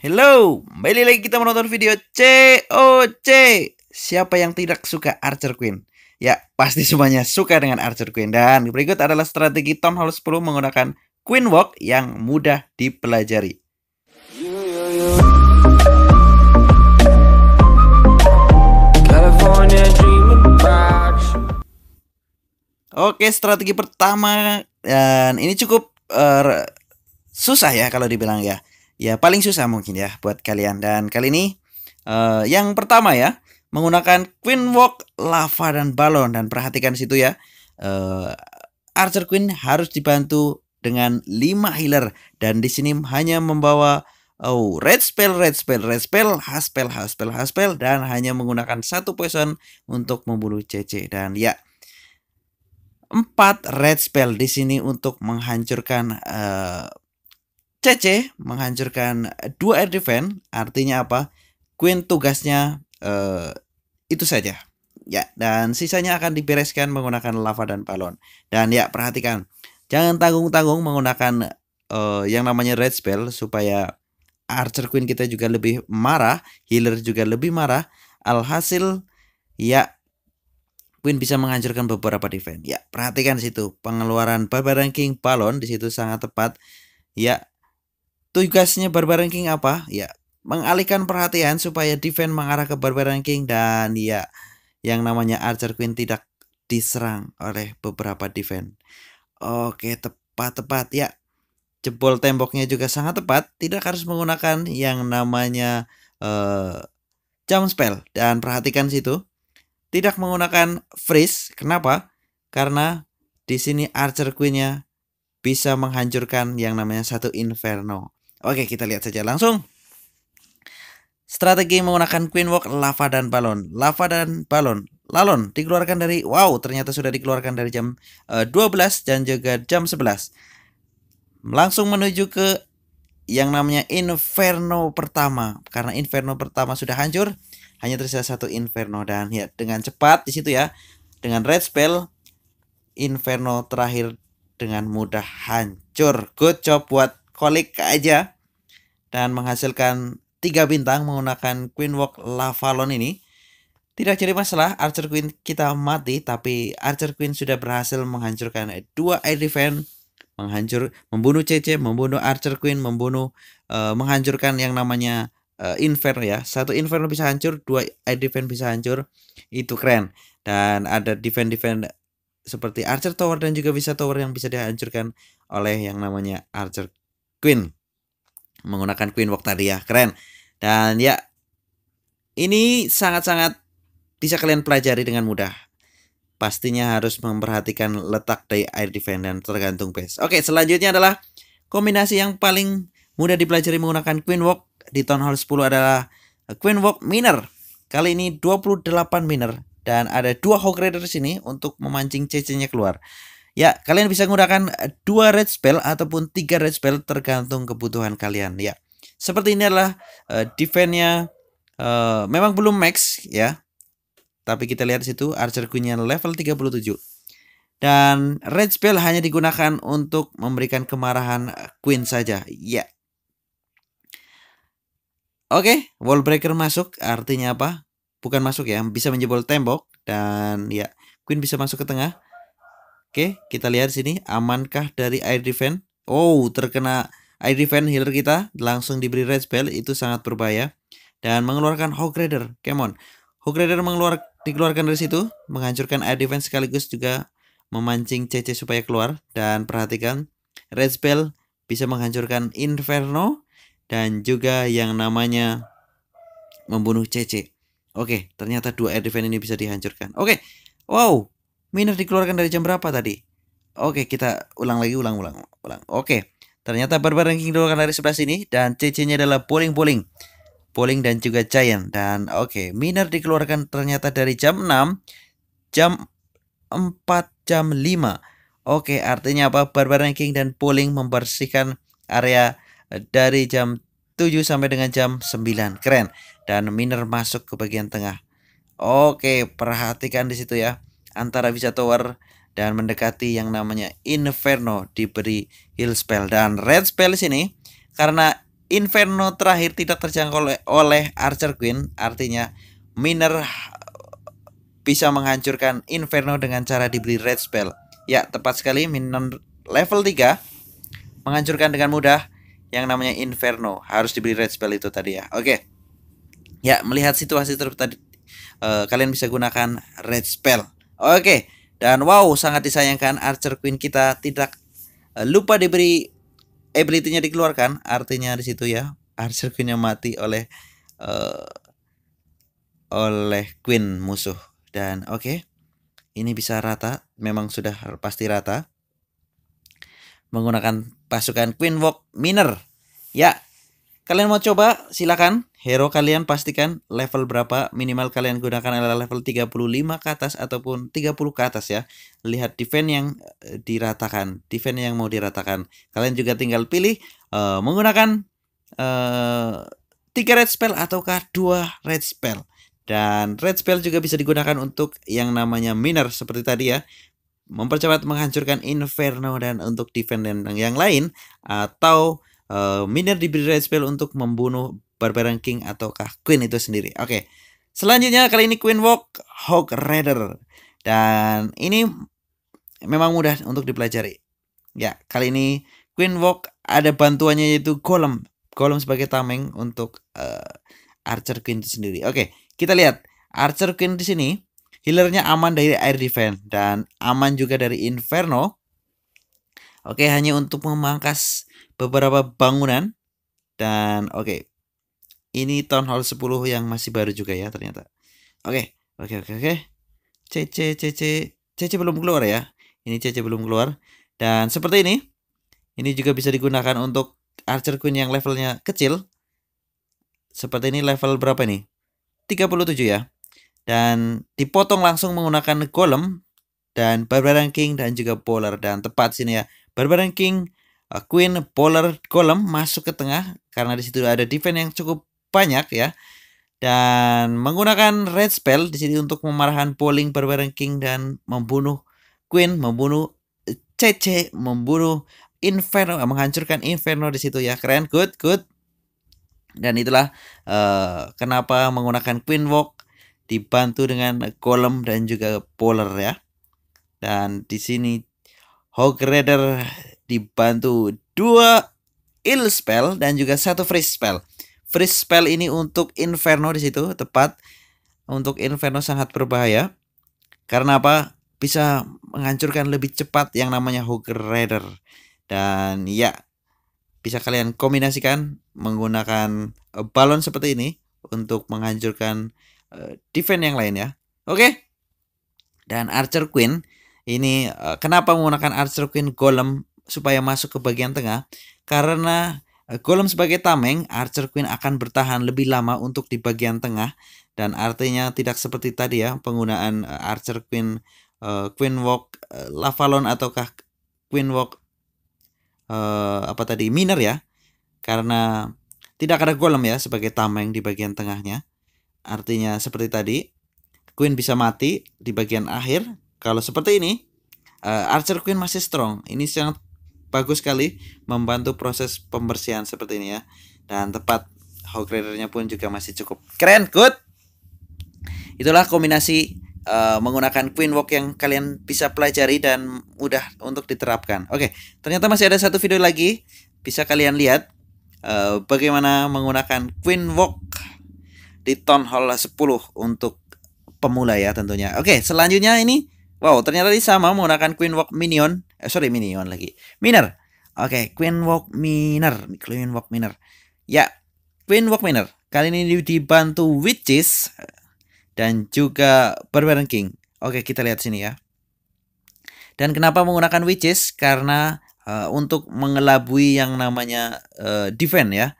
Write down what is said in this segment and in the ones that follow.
Hello, kembali lagi kita menonton video COC. Siapa yang tidak suka Archer Queen? Ya, pasti semuanya suka dengan Archer Queen. Dan berikut adalah strategi Tom Hall 10 menggunakan Queen Walk yang mudah dipelajari. Oke, strategi pertama dan ini cukup uh, susah ya kalau dibilang ya ya paling susah mungkin ya buat kalian. Dan kali ini uh, yang pertama ya menggunakan Queen Walk, lava dan balon dan perhatikan situ ya. Uh, Archer Queen harus dibantu dengan 5 healer dan di sini hanya membawa Oh, red spell, red spell, red spell, haspel, haspel, haspel, dan hanya menggunakan satu poison untuk membunuh CC dan ya empat red spell di sini untuk menghancurkan uh, CC menghancurkan dua air defense, artinya apa? Queen tugasnya uh, itu saja. Ya, dan sisanya akan dibereskan menggunakan lava dan balon. Dan ya, perhatikan, jangan tanggung-tanggung menggunakan uh, yang namanya red spell supaya archer queen kita juga lebih marah, healer juga lebih marah. Alhasil ya Queen bisa menghancurkan beberapa defense. Ya, perhatikan situ pengeluaran Barbarian King Balon di situ sangat tepat. Ya, Tugasnya Barbaran King apa? Ya, mengalihkan perhatian supaya defense mengarah ke Barbaran King dan ya yang namanya Archer Queen tidak diserang oleh beberapa defense. Oke, tepat-tepat ya. Jebol temboknya juga sangat tepat, tidak harus menggunakan yang namanya uh, jump spell dan perhatikan situ. Tidak menggunakan freeze, kenapa? Karena di sini Archer Queen-nya bisa menghancurkan yang namanya satu Inferno. Oke, kita lihat saja langsung. Strategi menggunakan Queen Walk, lava dan balon. Lava dan balon. Lalon dikeluarkan dari wow, ternyata sudah dikeluarkan dari jam uh, eh, 12 dan juga jam 11. Langsung menuju ke yang namanya Inferno pertama karena Inferno pertama sudah hancur, hanya tersisa satu Inferno dan ya dengan cepat di situ ya dengan red spell Inferno terakhir dengan mudah hancur. Good job buat kolik aja dan menghasilkan tiga bintang menggunakan Queen Walk Lavalon ini. Tidak jadi masalah Archer Queen kita mati tapi Archer Queen sudah berhasil menghancurkan dua air defense menghancur membunuh CC, membunuh Archer Queen, membunuh uh, menghancurkan yang namanya uh, eh, Inferno ya. Satu Inferno bisa hancur, dua air defense bisa hancur. Itu keren. Dan ada defense-defense seperti Archer Tower dan juga bisa Tower yang bisa dihancurkan oleh yang namanya Archer Queen menggunakan Queen Walk tadi ya keren dan ya ini sangat-sangat bisa kalian pelajari dengan mudah pastinya harus memperhatikan letak dari air defender tergantung base. Oke, selanjutnya adalah kombinasi yang paling mudah dipelajari menggunakan Queen Walk di Town Hall 10 adalah Queen Walk Miner. Kali ini 28 miner dan ada dua hog Rider sini untuk memancing CC-nya keluar. Ya, kalian bisa menggunakan dua red spell ataupun tiga red spell tergantung kebutuhan kalian. Ya, seperti ini adalah uh, defense-nya uh, memang belum max ya. Tapi kita lihat situ archer queen-nya level 37. Dan red spell hanya digunakan untuk memberikan kemarahan queen saja. Ya. Oke, okay, wall breaker masuk artinya apa? Bukan masuk ya, bisa menjebol tembok dan ya queen bisa masuk ke tengah Oke, kita lihat sini amankah dari air defense? Oh, terkena air defense healer kita langsung diberi red spell itu sangat berbahaya dan mengeluarkan Hog Rider. Come on. Hog Rider mengeluar, dikeluarkan dari situ, menghancurkan air defense sekaligus juga memancing CC supaya keluar dan perhatikan red spell bisa menghancurkan Inferno dan juga yang namanya membunuh CC. Oke, ternyata dua air defense ini bisa dihancurkan. Oke. Wow, Miner dikeluarkan dari jam berapa tadi? Oke, kita ulang lagi, ulang, ulang, ulang. Oke, ternyata barbar ranking dikeluarkan dari sebelah sini dan CC-nya adalah polling-polling. Polling dan juga giant. Dan oke, miner dikeluarkan ternyata dari jam 6, jam 4, jam 5. Oke, artinya apa? Barbar ranking dan polling membersihkan area eh, dari jam 7 sampai dengan jam 9. Keren. Dan miner masuk ke bagian tengah. Oke, perhatikan di situ ya antara bisa Tower dan mendekati yang namanya Inferno diberi heal spell dan red spell sini karena Inferno terakhir tidak terjangkau oleh, Archer Queen artinya Miner bisa menghancurkan Inferno dengan cara diberi red spell ya tepat sekali Miner level 3 menghancurkan dengan mudah yang namanya Inferno harus diberi red spell itu tadi ya oke ya melihat situasi terus tadi uh, kalian bisa gunakan red spell Oke, dan wow sangat disayangkan Archer Queen kita tidak eh, lupa diberi ability-nya dikeluarkan, artinya di situ ya. Archer Queen-nya mati oleh uh, oleh Queen musuh. Dan oke, okay, ini bisa rata, memang sudah pasti rata. Menggunakan pasukan Queen Walk Miner. Ya, Kalian mau coba? Silakan. Hero kalian pastikan level berapa minimal kalian gunakan adalah level 35 ke atas ataupun 30 ke atas ya. Lihat defend yang eh, diratakan, defend yang mau diratakan. Kalian juga tinggal pilih uh, menggunakan uh, eh, 3 red spell ataukah 2 red spell. Dan red spell juga bisa digunakan untuk yang namanya miner seperti tadi ya mempercepat menghancurkan Inferno dan untuk defend yang lain atau uh, eh, Miner diberi red spell untuk membunuh Barbarian King ataukah Queen itu sendiri. Oke. Okay. Selanjutnya kali ini Queen Walk Hawk Rider. Dan ini memang mudah untuk dipelajari. Ya, kali ini Queen Walk ada bantuannya yaitu Golem. Golem sebagai tameng untuk uh, Archer Queen itu sendiri. Oke, okay. kita lihat Archer Queen di sini healernya aman dari air defense dan aman juga dari Inferno Oke, hanya untuk memangkas beberapa bangunan dan oke. Okay, ini town hall 10 yang masih baru juga ya ternyata. Oke, okay, oke okay, oke okay, oke. Okay. c c c belum keluar ya. Ini c belum keluar. Dan seperti ini. Ini juga bisa digunakan untuk Archer Queen yang levelnya kecil. Seperti ini level berapa nih? 37 ya. Dan dipotong langsung menggunakan golem dan Barbarian King dan juga polar dan tepat sini ya Barbaran King uh, eh, Queen Polar Golem masuk ke tengah karena di situ ada defense yang cukup banyak ya. Dan menggunakan red spell di sini untuk memarahan polling Barbaran King dan membunuh Queen, membunuh eh, cece membunuh Inferno, eh, menghancurkan Inferno di situ ya. Keren, good, good. Dan itulah uh, kenapa menggunakan Queen Walk dibantu dengan Golem dan juga Polar ya. Dan di sini Hog Rider dibantu dua ill spell dan juga satu free spell. Free spell ini untuk Inferno di situ tepat untuk Inferno sangat berbahaya. Karena apa? Bisa menghancurkan lebih cepat yang namanya Hog Rider. Dan ya, bisa kalian kombinasikan menggunakan eh, balon seperti ini untuk menghancurkan uh, defense yang lain ya. Oke. Okay? Dan Archer Queen ini eh, kenapa menggunakan Archer Queen Golem supaya masuk ke bagian tengah? Karena eh, Golem sebagai tameng, Archer Queen akan bertahan lebih lama untuk di bagian tengah dan artinya tidak seperti tadi ya penggunaan Archer Queen uh, Queen Walk eh, Lavalon ataukah Queen Walk apa tadi Miner ya. Karena tidak ada golem ya sebagai tameng di bagian tengahnya. Artinya seperti tadi, Queen bisa mati di bagian akhir kalau seperti ini, uh, Archer Queen masih strong. Ini sangat bagus sekali membantu proses pembersihan seperti ini ya. Dan tepat Hog rider pun juga masih cukup. Keren, good. Itulah kombinasi Uh, menggunakan Queen Walk yang kalian bisa pelajari dan mudah untuk diterapkan. Oke, okay, ternyata masih ada satu video lagi bisa kalian lihat uh, bagaimana menggunakan Queen Walk di Town Hall 10 untuk pemula ya tentunya. Oke, selanjutnya ini Wow, ternyata di sama menggunakan Queen Walk Minion. Eh, sorry, Minion lagi. Miner. Oke, okay, Queen Walk Miner. Queen Walk Miner. Ya, Queen Walk Miner. Kali ini dibantu Witches dan juga Barbarian King. Oke, okay, kita lihat sini ya. Dan kenapa menggunakan Witches? Karena uh, untuk mengelabui yang namanya uh, Defend ya.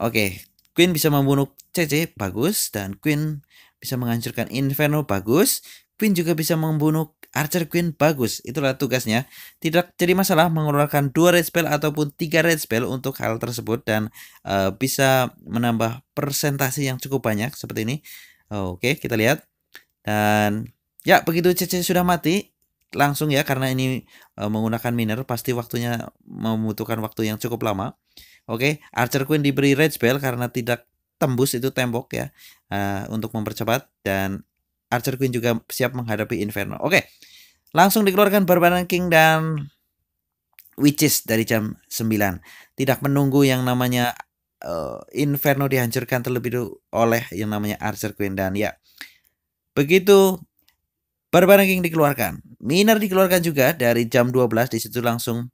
Oke, okay, Queen bisa membunuh CC bagus dan Queen bisa menghancurkan Inferno bagus Queen juga bisa membunuh Archer Queen bagus. Itulah tugasnya. Tidak jadi masalah mengeluarkan dua red spell ataupun tiga red spell untuk hal tersebut dan uh, bisa menambah persentase yang cukup banyak seperti ini. Oke, okay, kita lihat. Dan ya begitu CC sudah mati langsung ya karena ini uh, menggunakan miner pasti waktunya membutuhkan waktu yang cukup lama. Oke, okay, Archer Queen diberi red spell karena tidak tembus itu tembok ya uh, untuk mempercepat dan Archer Queen juga siap menghadapi Inferno. Oke. Langsung dikeluarkan Barbaran King dan Witches dari jam 9. Tidak menunggu yang namanya uh, Inferno dihancurkan terlebih dulu oleh yang namanya Archer Queen dan ya. Begitu Barbaran King dikeluarkan. Miner dikeluarkan juga dari jam 12 di situ langsung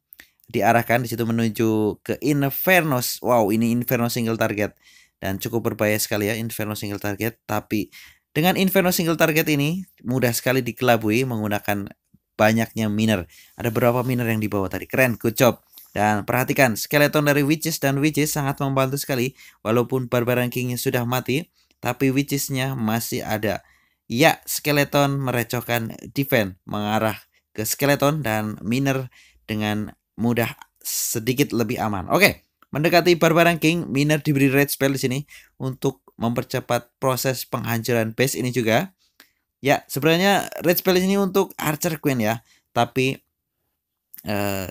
diarahkan di situ menuju ke Inferno. Wow, ini Inferno single target dan cukup berbahaya sekali ya Inferno single target tapi dengan Inferno single target ini mudah sekali dikelabui menggunakan banyaknya miner. Ada beberapa miner yang dibawa tadi? Keren, good job. Dan perhatikan, skeleton dari witches dan witches sangat membantu sekali. Walaupun barbaran Kingnya sudah mati, tapi witchesnya masih ada. Ya, skeleton merecokan defense mengarah ke skeleton dan miner dengan mudah sedikit lebih aman. Oke, mendekati barbaran King, miner diberi red spell di sini untuk mempercepat proses penghancuran base ini juga. Ya, sebenarnya Red Spell ini untuk Archer Queen ya, tapi eh,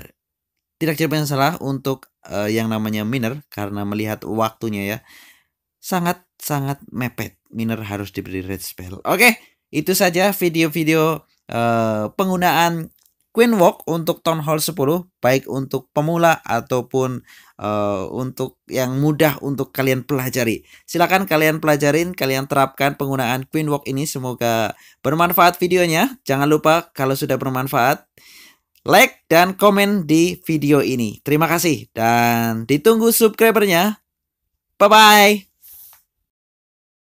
tidak yang salah untuk eh, yang namanya miner karena melihat waktunya ya sangat sangat mepet. Miner harus diberi Red Spell. Oke, itu saja video-video eh, penggunaan Queen Walk untuk Town Hall 10 baik untuk pemula ataupun uh, untuk yang mudah untuk kalian pelajari. Silakan kalian pelajarin, kalian terapkan penggunaan Queen Walk ini semoga bermanfaat videonya. Jangan lupa kalau sudah bermanfaat like dan komen di video ini. Terima kasih dan ditunggu subscribernya. Bye bye.